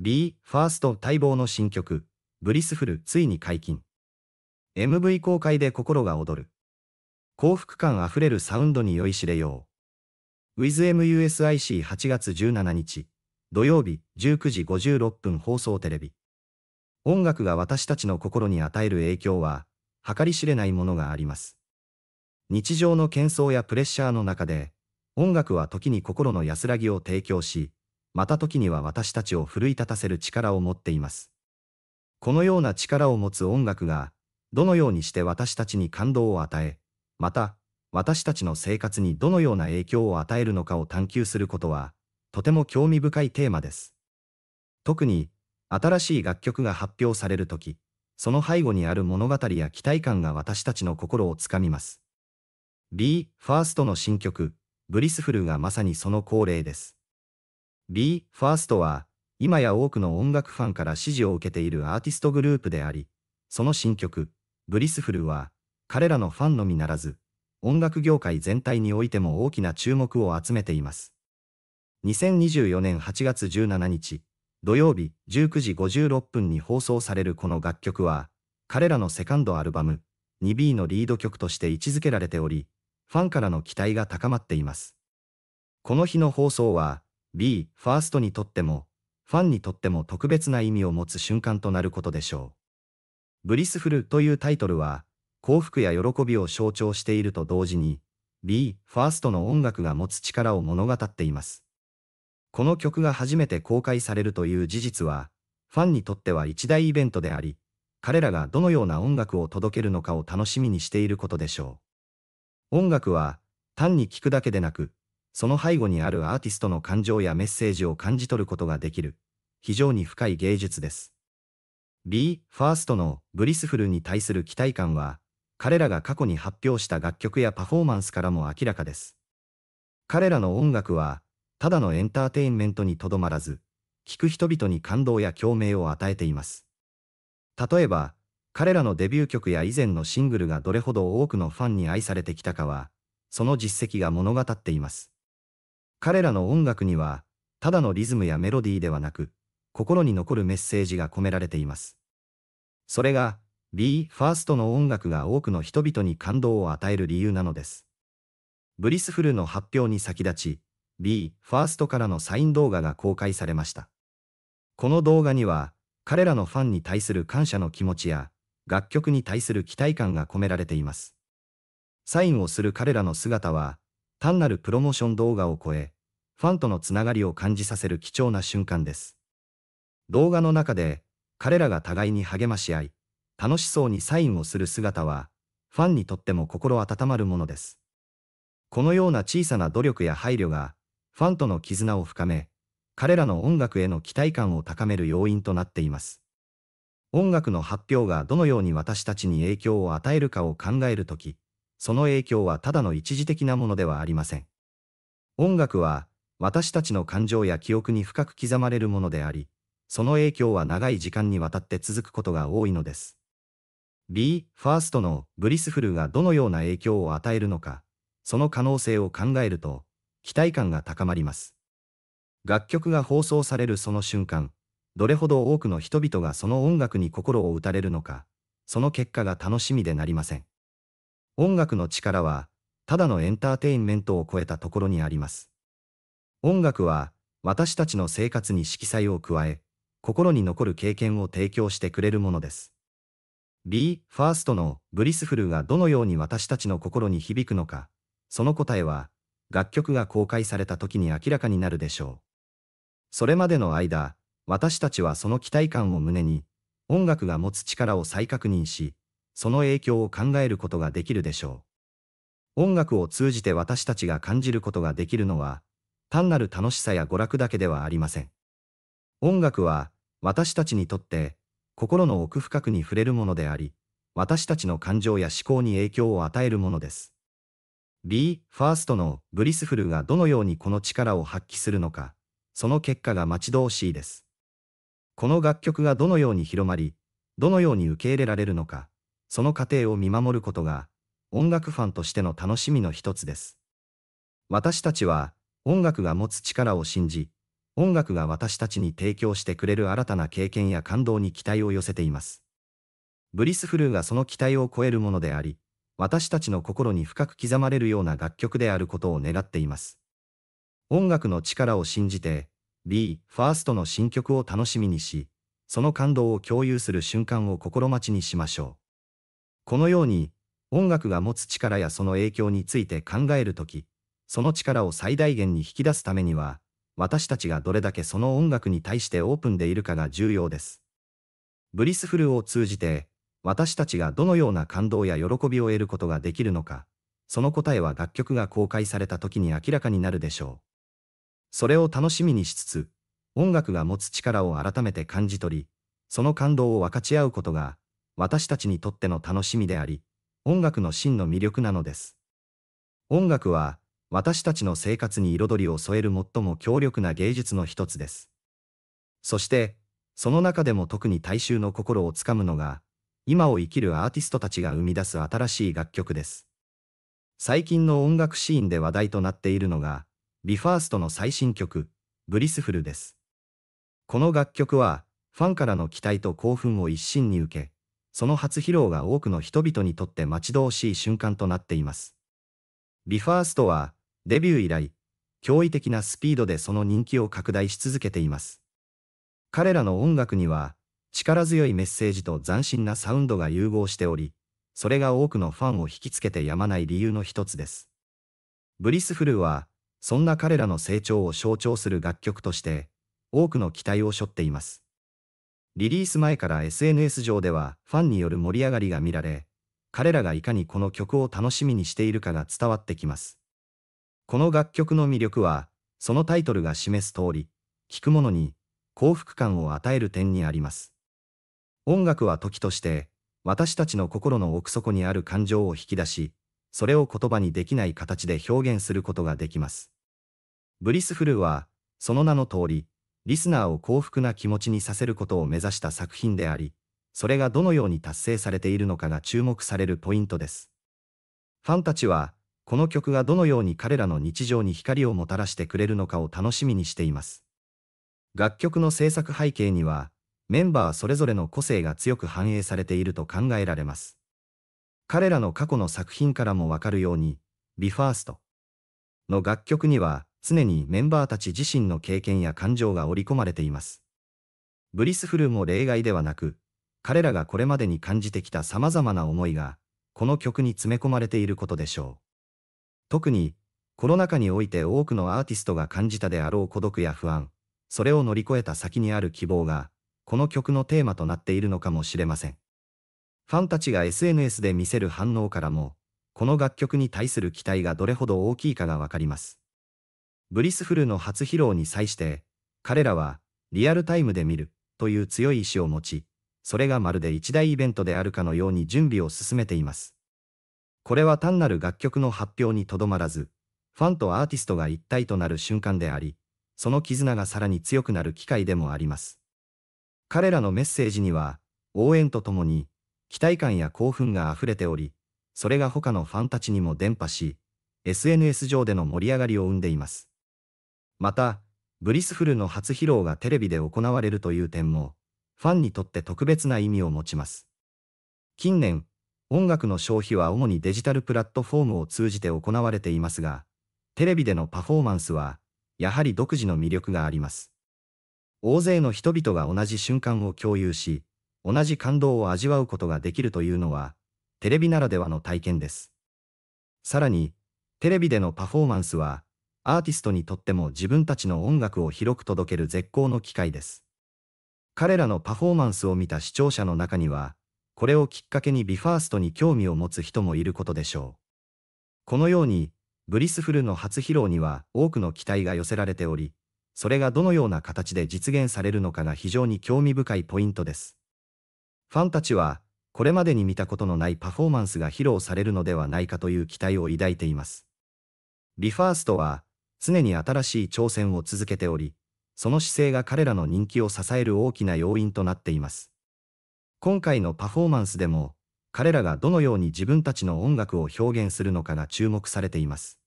B、ファースト待望の新曲、ブリスフルついに解禁。MV 公開で心が躍る。幸福感あふれるサウンドに酔いしれよう。WithMUSIC8 月17日、土曜日19時56分放送テレビ。音楽が私たちの心に与える影響は、計り知れないものがあります。日常の喧騒やプレッシャーの中で、音楽は時に心の安らぎを提供し、また時には私たちを奮い立たせる力を持っています。このような力を持つ音楽が、どのようにして私たちに感動を与え、また、私たちの生活にどのような影響を与えるのかを探求することは、とても興味深いテーマです。特に、新しい楽曲が発表されるとき、その背後にある物語や期待感が私たちの心をつかみます。B. ファーストの新曲、ブリスフルがまさにその恒例です。BE:FIRST は、今や多くの音楽ファンから支持を受けているアーティストグループであり、その新曲、ブリスフルは、彼らのファンのみならず、音楽業界全体においても大きな注目を集めています。2024年8月17日、土曜日19時56分に放送されるこの楽曲は、彼らのセカンドアルバム、2B のリード曲として位置づけられており、ファンからの期待が高まっています。この日の放送は、B、ファーストにとっても、ファンにとっても特別な意味を持つ瞬間となることでしょう。ブリスフルというタイトルは、幸福や喜びを象徴していると同時に、B、ファーストの音楽が持つ力を物語っています。この曲が初めて公開されるという事実は、ファンにとっては一大イベントであり、彼らがどのような音楽を届けるのかを楽しみにしていることでしょう。音楽は、単に聴くだけでなく、その背後にあるアーティストの感情やメッセージを感じ取ることができる、非常に深い芸術です。b ファーストのブリスフルに対する期待感は、彼らが過去に発表した楽曲やパフォーマンスからも明らかです。彼らの音楽は、ただのエンターテインメントにとどまらず、聴く人々に感動や共鳴を与えています。例えば、彼らのデビュー曲や以前のシングルがどれほど多くのファンに愛されてきたかは、その実績が物語っています。彼らの音楽には、ただのリズムやメロディーではなく、心に残るメッセージが込められています。それが、b ファーストの音楽が多くの人々に感動を与える理由なのです。ブリスフルの発表に先立ち、b ファーストからのサイン動画が公開されました。この動画には、彼らのファンに対する感謝の気持ちや、楽曲に対する期待感が込められています。サインをする彼らの姿は、単なるプロモーション動画を超え、ファンとのつながりを感じさせる貴重な瞬間です。動画の中で、彼らが互いに励まし合い、楽しそうにサインをする姿は、ファンにとっても心温まるものです。このような小さな努力や配慮が、ファンとの絆を深め、彼らの音楽への期待感を高める要因となっています。音楽の発表がどのように私たちに影響を与えるかを考えるとき、その影響はただの一時的なものではありません。音楽は、私たちの感情や記憶に深く刻まれるものであり、その影響は長い時間にわたって続くことが多いのです。B. ファーストのブリスフルがどのような影響を与えるのか、その可能性を考えると、期待感が高まります。楽曲が放送されるその瞬間、どれほど多くの人々がその音楽に心を打たれるのか、その結果が楽しみでなりません。音楽の力は、ただのエンターテインメントを超えたところにあります。音楽は、私たちの生活に色彩を加え、心に残る経験を提供してくれるものです。b ファーストのブリスフルがどのように私たちの心に響くのか、その答えは、楽曲が公開された時に明らかになるでしょう。それまでの間、私たちはその期待感を胸に、音楽が持つ力を再確認し、その影響を考えることができるでしょう。音楽を通じて私たちが感じることができるのは、単なる楽しさや娯楽だけではありません。音楽は、私たちにとって、心の奥深くに触れるものであり、私たちの感情や思考に影響を与えるものです。B. ファーストのブリスフルがどのようにこの力を発揮するのか、その結果が待ち遠しいです。この楽曲がどのように広まり、どのように受け入れられるのか、その過程を見守ることが、音楽ファンとしての楽しみの一つです。私たちは、音楽が持つ力を信じ、音楽が私たちに提供してくれる新たな経験や感動に期待を寄せています。ブリスフルーがその期待を超えるものであり、私たちの心に深く刻まれるような楽曲であることを願っています。音楽の力を信じて、B、ファーストの新曲を楽しみにし、その感動を共有する瞬間を心待ちにしましょう。このように、音楽が持つ力やその影響について考えるとき、その力を最大限に引き出すためには、私たちがどれだけその音楽に対してオープンでいるかが重要です。ブリスフルを通じて、私たちがどのような感動や喜びを得ることができるのか、その答えは楽曲が公開された時に明らかになるでしょう。それを楽しみにしつつ、音楽が持つ力を改めて感じ取り、その感動を分かち合うことが、私たちにとっての楽しみであり、音楽の真の魅力なのです。音楽は、私たちの生活に彩りを添える最も強力な芸術の一つです。そして、その中でも特に大衆の心をつかむのが、今を生きるアーティストたちが生み出す新しい楽曲です。最近の音楽シーンで話題となっているのが、リファーストの最新曲、ブリスフルです。この楽曲は、ファンからの期待と興奮を一身に受け、その初披露が多くの人々にとって待ち遠しい瞬間となっています。BE:FIRST は、デビュー以来、驚異的なスピードでその人気を拡大し続けています。彼らの音楽には、力強いメッセージと斬新なサウンドが融合しており、それが多くのファンを引きつけてやまない理由の一つです。ブリスフルは、そんな彼らの成長を象徴する楽曲として、多くの期待を背負っています。リリース前から SNS 上ではファンによる盛り上がりが見られ、彼らがいかにこの曲を楽しみにしているかが伝わってきます。この楽曲の魅力は、そのタイトルが示す通り、聴く者に幸福感を与える点にあります。音楽は時として、私たちの心の奥底にある感情を引き出し、それを言葉にできない形で表現することができます。ブリスフルは、その名の通り、リスナーを幸福な気持ちにさせることを目指した作品であり、それがどのように達成されているのかが注目されるポイントです。ファンたちは、この曲がどのように彼らの日常に光をもたらしてくれるのかを楽しみにしています。楽曲の制作背景には、メンバーそれぞれの個性が強く反映されていると考えられます。彼らの過去の作品からもわかるように、BE:FIRST の楽曲には、常にメンバーたち自身の経験や感情が織り込まれています。ブリスフルも例外ではなく、彼らがこれまでに感じてきた様々な思いが、この曲に詰め込まれていることでしょう。特に、コロナ禍において多くのアーティストが感じたであろう孤独や不安、それを乗り越えた先にある希望が、この曲のテーマとなっているのかもしれません。ファンたちが SNS で見せる反応からも、この楽曲に対する期待がどれほど大きいかがわかります。ブリスフルの初披露に際して、彼らは、リアルタイムで見る、という強い意志を持ち、それがまるで一大イベントであるかのように準備を進めています。これは単なる楽曲の発表にとどまらず、ファンとアーティストが一体となる瞬間であり、その絆がさらに強くなる機会でもあります。彼らのメッセージには、応援とともに、期待感や興奮が溢れており、それが他のファンたちにも伝播し、SNS 上での盛り上がりを生んでいます。また、ブリスフルの初披露がテレビで行われるという点も、ファンにとって特別な意味を持ちます。近年、音楽の消費は主にデジタルプラットフォームを通じて行われていますが、テレビでのパフォーマンスは、やはり独自の魅力があります。大勢の人々が同じ瞬間を共有し、同じ感動を味わうことができるというのは、テレビならではの体験です。さらに、テレビでのパフォーマンスは、アーティストにとっても自分たちの音楽を広く届ける絶好の機会です。彼らのパフォーマンスを見た視聴者の中には、これをきっかけに BE:FIRST に興味を持つ人もいることでしょう。このように、ブリスフルの初披露には多くの期待が寄せられており、それがどのような形で実現されるのかが非常に興味深いポイントです。ファンたちは、これまでに見たことのないパフォーマンスが披露されるのではないかという期待を抱いています。BE:FIRST は、常に新しい挑戦を続けており、その姿勢が彼らの人気を支える大きな要因となっています。今回のパフォーマンスでも、彼らがどのように自分たちの音楽を表現するのかが注目されています。